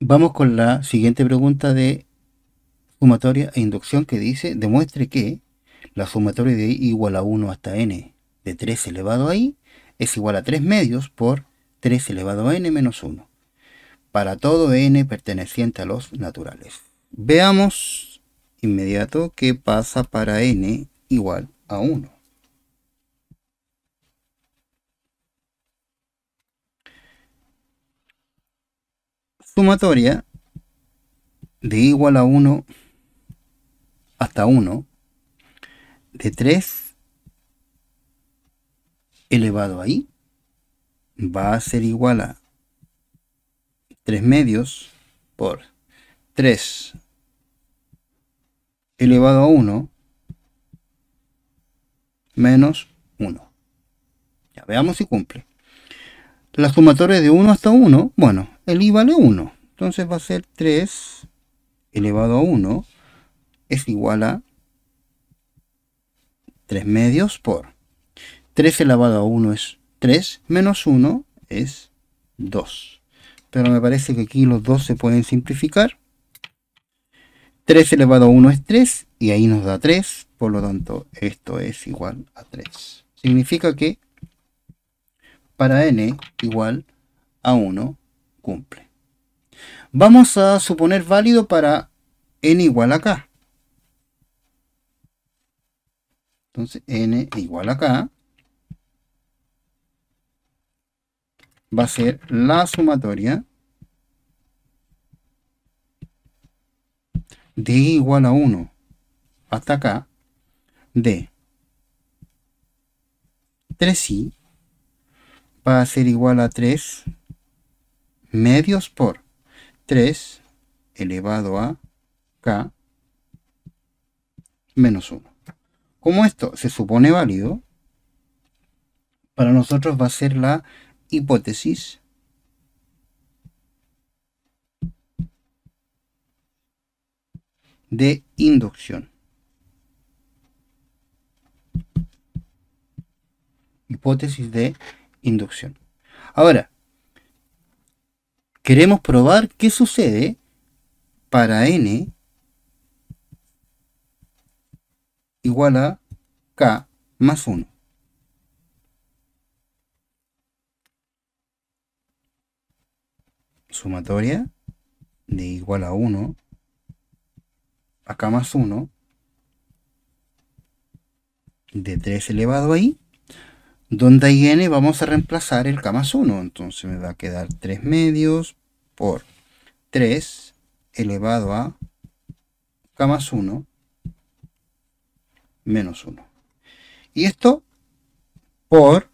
Vamos con la siguiente pregunta de sumatoria e inducción que dice, demuestre que la sumatoria de i igual a 1 hasta n de 3 elevado a i es igual a 3 medios por 3 elevado a n menos 1, para todo n perteneciente a los naturales. Veamos inmediato qué pasa para n igual a 1. sumatoria de igual a 1 hasta 1 de 3 elevado a i va a ser igual a 3 medios por 3 elevado a 1 menos 1. Ya veamos si cumple. La sumatoria de 1 hasta 1, bueno, el i vale 1. Entonces va a ser 3 elevado a 1 es igual a 3 medios por 3 elevado a 1 es 3 menos 1 es 2. Pero me parece que aquí los dos se pueden simplificar. 3 elevado a 1 es 3 y ahí nos da 3. Por lo tanto, esto es igual a 3. Significa que para n igual a 1 cumple. Vamos a suponer válido para n igual a k. Entonces n igual a k va a ser la sumatoria de igual a 1 hasta acá de 3i va a ser igual a 3 medios por 3 elevado a k menos 1. Como esto se supone válido, para nosotros va a ser la hipótesis de inducción. Hipótesis de inducción. Ahora, Queremos probar qué sucede para n igual a k más 1. Sumatoria de igual a 1 a k más 1 de 3 elevado a i, donde hay n vamos a reemplazar el k más 1, entonces me va a quedar 3 medios por 3 elevado a k más 1 menos 1. Y esto por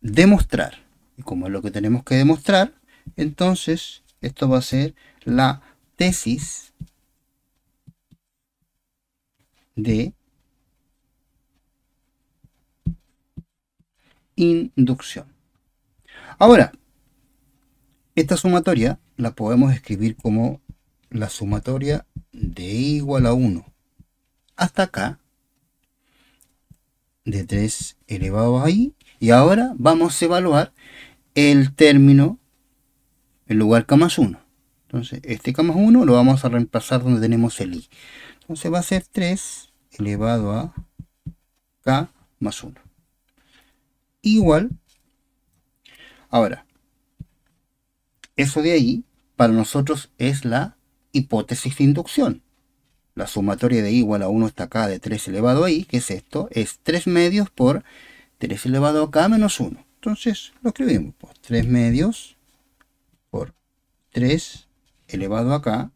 demostrar. Y como es lo que tenemos que demostrar, entonces esto va a ser la tesis de inducción. Ahora, esta sumatoria la podemos escribir como la sumatoria de i igual a 1 hasta acá de 3 elevado a i y ahora vamos a evaluar el término en lugar k más 1 entonces este k más 1 lo vamos a reemplazar donde tenemos el i entonces va a ser 3 elevado a k más 1 igual ahora eso de ahí, para nosotros, es la hipótesis de inducción. La sumatoria de I igual a 1 está acá de 3 elevado a I, que es esto, es 3 medios por 3 elevado a K menos 1. Entonces lo escribimos, por pues, 3 medios por 3 elevado a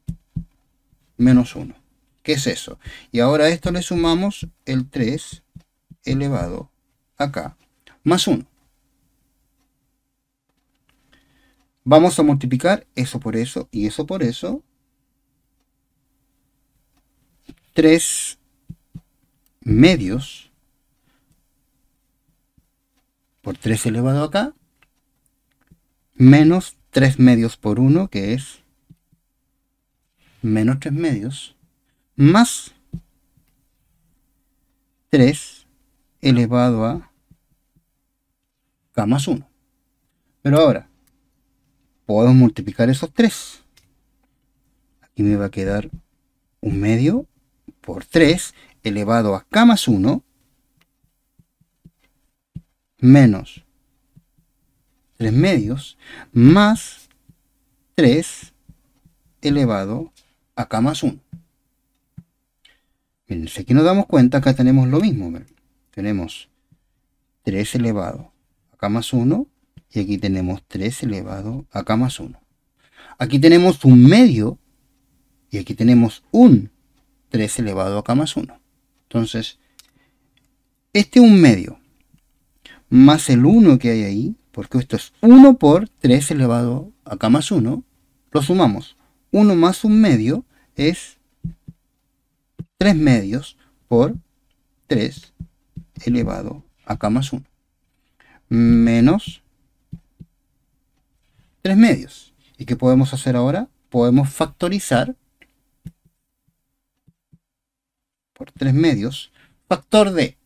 menos 1. ¿Qué es eso? Y ahora a esto le sumamos el 3 elevado a más 1. Vamos a multiplicar eso por eso y eso por eso. 3 medios por 3 elevado acá, menos 3 medios por 1, que es menos 3 medios, más 3 elevado a k más 1. Pero ahora, podemos multiplicar esos 3. Aquí me va a quedar un medio por 3 elevado a k más 1 menos 3 medios más 3 elevado a k más 1. si aquí nos damos cuenta, acá tenemos lo mismo. Tenemos 3 elevado a k más 1 y aquí tenemos 3 elevado a K más 1. Aquí tenemos un medio y aquí tenemos un 3 elevado a K más 1. Entonces, este un medio más el 1 que hay ahí, porque esto es 1 por 3 elevado a K más 1, lo sumamos. 1 más un medio es 3 medios por 3 elevado a K más 1. Menos tres medios. ¿Y qué podemos hacer ahora? Podemos factorizar por tres medios factor de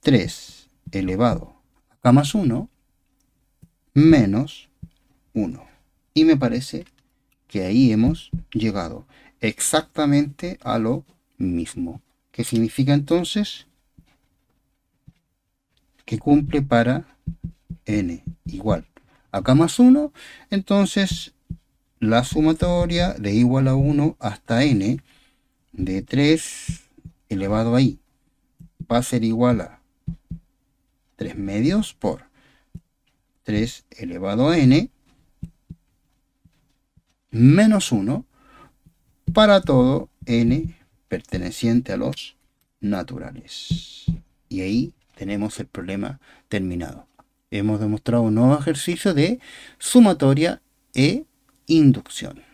3 elevado a más 1 menos 1. Y me parece que ahí hemos llegado exactamente a lo mismo. ¿Qué significa entonces? Que cumple para n igual acá más 1, entonces la sumatoria de igual a 1 hasta n de 3 elevado a i va a ser igual a 3 medios por 3 elevado a n menos 1 para todo n perteneciente a los naturales. Y ahí tenemos el problema terminado hemos demostrado un nuevo ejercicio de sumatoria e inducción.